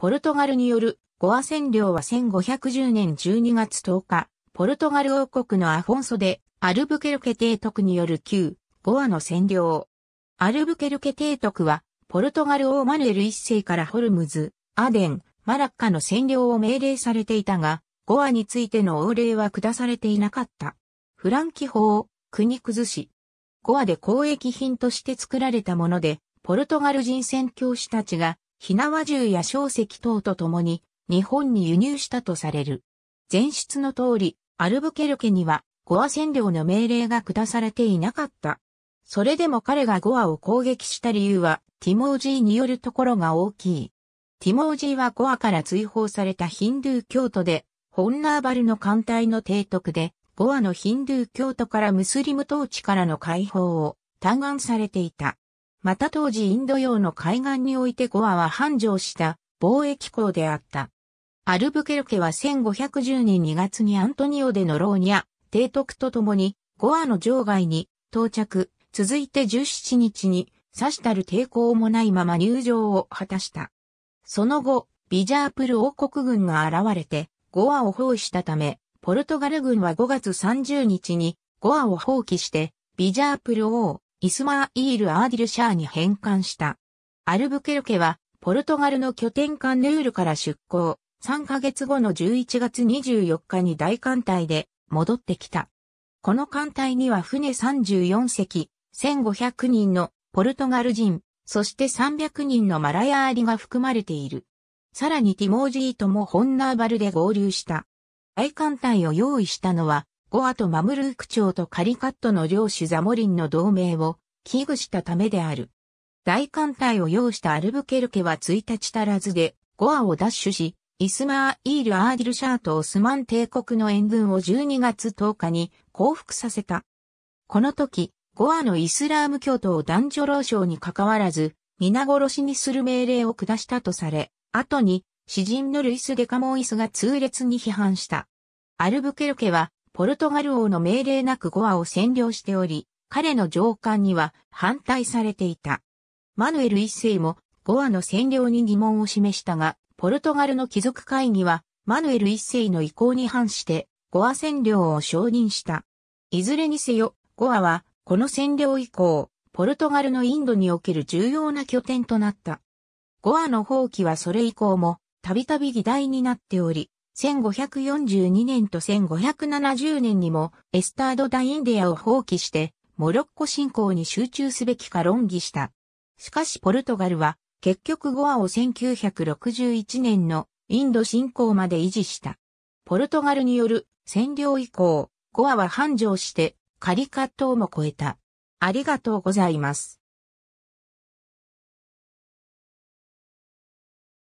ポルトガルによるゴア占領は1510年12月10日、ポルトガル王国のアフォンソでアルブケルケ提督による旧ゴアの占領。アルブケルケ提督は、ポルトガル王マヌエル一世からホルムズ、アデン、マラッカの占領を命令されていたが、ゴアについての王令は下されていなかった。フランキ法を国崩し。ゴアで交易品として作られたもので、ポルトガル人宣教師たちが火縄銃や小石等とともに日本に輸入したとされる。前出の通り、アルブケルケにはゴア占領の命令が下されていなかった。それでも彼がゴアを攻撃した理由はティモージーによるところが大きい。ティモージーはゴアから追放されたヒンドゥー教徒で、ホンナーバルの艦隊の提督で、ゴアのヒンドゥー教徒からムスリム統治からの解放を嘆願されていた。また当時インド洋の海岸においてゴアは繁盛した貿易港であった。アルブケルケは1510年2月にアントニオでのローニャ、提督と共にゴアの場外に到着、続いて17日にさしたる抵抗もないまま入場を果たした。その後、ビジャープル王国軍が現れて、ゴアを包囲したため、ポルトガル軍は5月30日にゴアを放棄して、ビジャープル王、イスマーイール・アーディル・シャーに返還した。アルブケルケは、ポルトガルの拠点艦ヌールから出港、3ヶ月後の11月24日に大艦隊で戻ってきた。この艦隊には船34隻、1500人のポルトガル人、そして300人のマラヤーリが含まれている。さらにティモージーともホンナーバルで合流した。大艦隊を用意したのはゴアとマムルーク朝とカリカットの領主ザモリンの同盟を危惧したためである。大艦隊を要したアルブケルケは1日足らずでゴアを奪取し、イスマーイール・アーディルシャーとオスマン帝国の援軍を12月10日に降伏させた。この時、ゴアのイスラーム教徒を男女老少に関わらず、皆殺しにする命令を下したとされ、後に詩人のルイス・デカモイスが痛烈に批判した。アルブケルケはポルトガル王の命令なくゴアを占領しており、彼の上官には反対されていた。マヌエル一世もゴアの占領に疑問を示したが、ポルトガルの貴族会議はマヌエル一世の意向に反してゴア占領を承認した。いずれにせよ、ゴアはこの占領以降、ポルトガルのインドにおける重要な拠点となった。ゴアの放棄はそれ以降もたびたび議題になっており、1542年と1570年にもエスタード・ダ・インディアを放棄してモロッコ侵攻に集中すべきか論議した。しかしポルトガルは結局ゴアを1961年のインド侵攻まで維持した。ポルトガルによる占領以降、ゴアは繁盛してカリカットをも超えた。ありがとうございます。